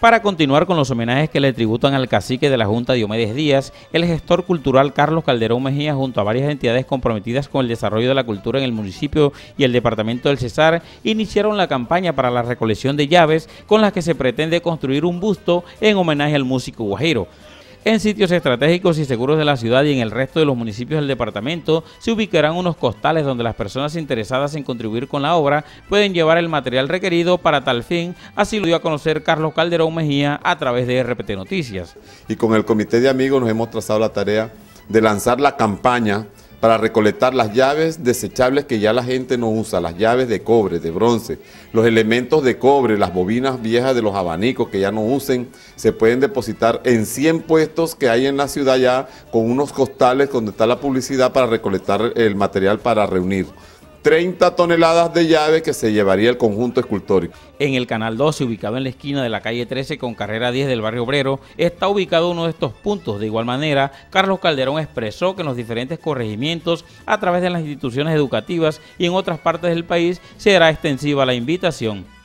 para continuar con los homenajes que le tributan al cacique de la Junta Diomedes Díaz, el gestor cultural Carlos Calderón Mejía, junto a varias entidades comprometidas con el desarrollo de la cultura en el municipio y el departamento del Cesar, iniciaron la campaña para la recolección de llaves con las que se pretende construir un busto en homenaje al músico guajiro. En sitios estratégicos y seguros de la ciudad y en el resto de los municipios del departamento se ubicarán unos costales donde las personas interesadas en contribuir con la obra pueden llevar el material requerido para tal fin, así lo dio a conocer Carlos Calderón Mejía a través de RPT Noticias. Y con el comité de amigos nos hemos trazado la tarea de lanzar la campaña para recolectar las llaves desechables que ya la gente no usa, las llaves de cobre, de bronce, los elementos de cobre, las bobinas viejas de los abanicos que ya no usen, se pueden depositar en 100 puestos que hay en la ciudad ya con unos costales donde está la publicidad para recolectar el material para reunir. 30 toneladas de llave que se llevaría el conjunto escultórico. En el Canal 12, ubicado en la esquina de la calle 13 con carrera 10 del barrio obrero, está ubicado uno de estos puntos. De igual manera, Carlos Calderón expresó que en los diferentes corregimientos, a través de las instituciones educativas y en otras partes del país, será extensiva la invitación.